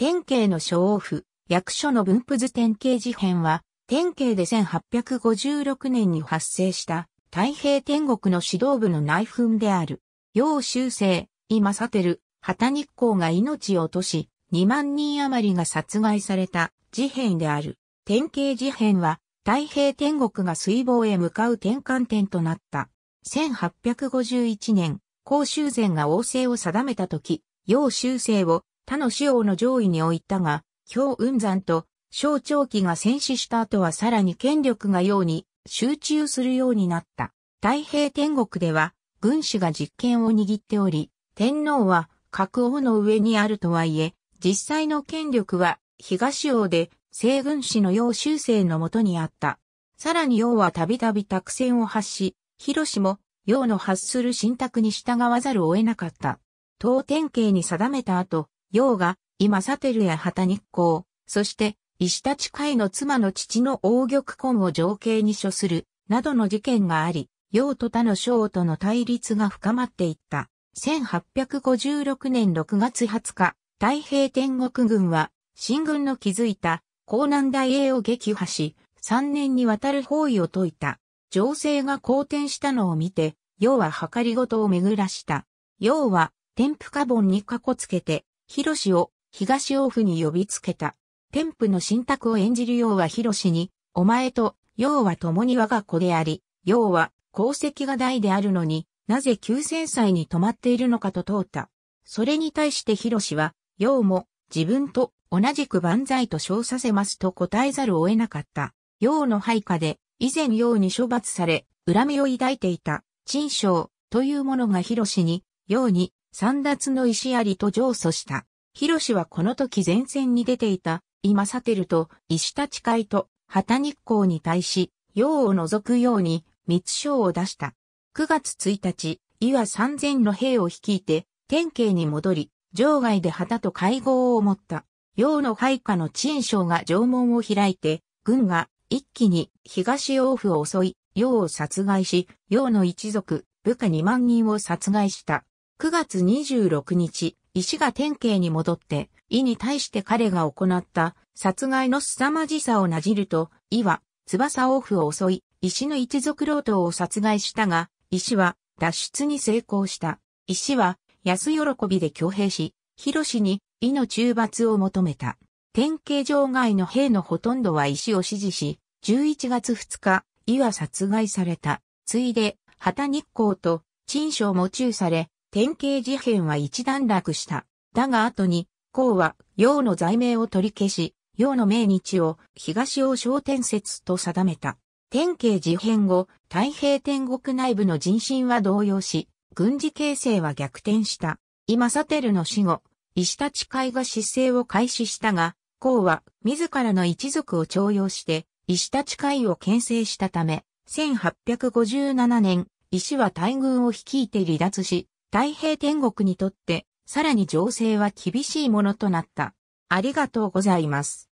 天慶の諸王府、役所の分布図天慶事変は、天慶で1856年に発生した太平天国の指導部の内紛である。楊修正、今さてる、旗日光が命を落とし、2万人余りが殺害された事変である。天慶事変は、太平天国が水防へ向かう転換点となった。1851年、甲州禅が王政を定めた時、楊修正を他の主要の上位に置いたが、氷雲山と小長期が戦死した後はさらに権力がように集中するようになった。太平天国では、軍師が実権を握っており、天皇は格王の上にあるとはいえ、実際の権力は東王で西軍師の要修正のもとにあった。さらに要はたびたび託戦を発し、広氏も要の発する信託に従わざるを得なかった。当典型に定めた後、要が、今サテルや旗日光、そして、石立海の妻の父の王玉婚を情景に処する、などの事件があり、要と他の省との対立が深まっていった。1856年6月20日、太平天国軍は、新軍の築いた、江南大英を撃破し、3年にわたる包囲を解いた。情勢が好転したのを見て、要は計りごとを巡らした。要は、天賦家本にかこつけて、広シを東王府に呼びつけた。天賦の新託を演じるようは広シに、お前とうは共に我が子であり、うは功績が大であるのに、なぜ九千歳に泊まっているのかと問うた。それに対して広シは、うも自分と同じく万歳と称させますと答えざるを得なかった。うの配下で、以前うに処罰され、恨みを抱いていた、陳章というのがロシに、うに三奪の石ありと上訴した。広氏はこの時前線に出ていた、今さてると石立海と旗日光に対し、洋を除くように密書を出した。9月1日、伊三千の兵を率いて、天慶に戻り、城外で旗と会合を持った。洋の配下の陳将が城門を開いて、軍が一気に東王府を襲い、洋を殺害し、洋の一族、部下2万人を殺害した。9月26日、石が天慶に戻って、意に対して彼が行った殺害の凄まじさをなじると、意は翼王府を襲い、石の一族老頭を殺害したが、石は脱出に成功した。石は安喜びで挙兵し、広氏に意の中罰を求めた。天慶城外の兵のほとんどは石を支持し、11月2日、意は殺害された。ついで、旗日光と陳章も中され、典型事変は一段落した。だが後に、孔は、陽の罪名を取り消し、陽の命日を東王昇天説と定めた。天慶事変後、太平天国内部の人心は動揺し、軍事形勢は逆転した。今サテルの死後、石立会が失勢を開始したが、孔は自らの一族を徴用して、石立会を牽制したため、1857年、石は大軍を率いて離脱し、太平天国にとって、さらに情勢は厳しいものとなった。ありがとうございます。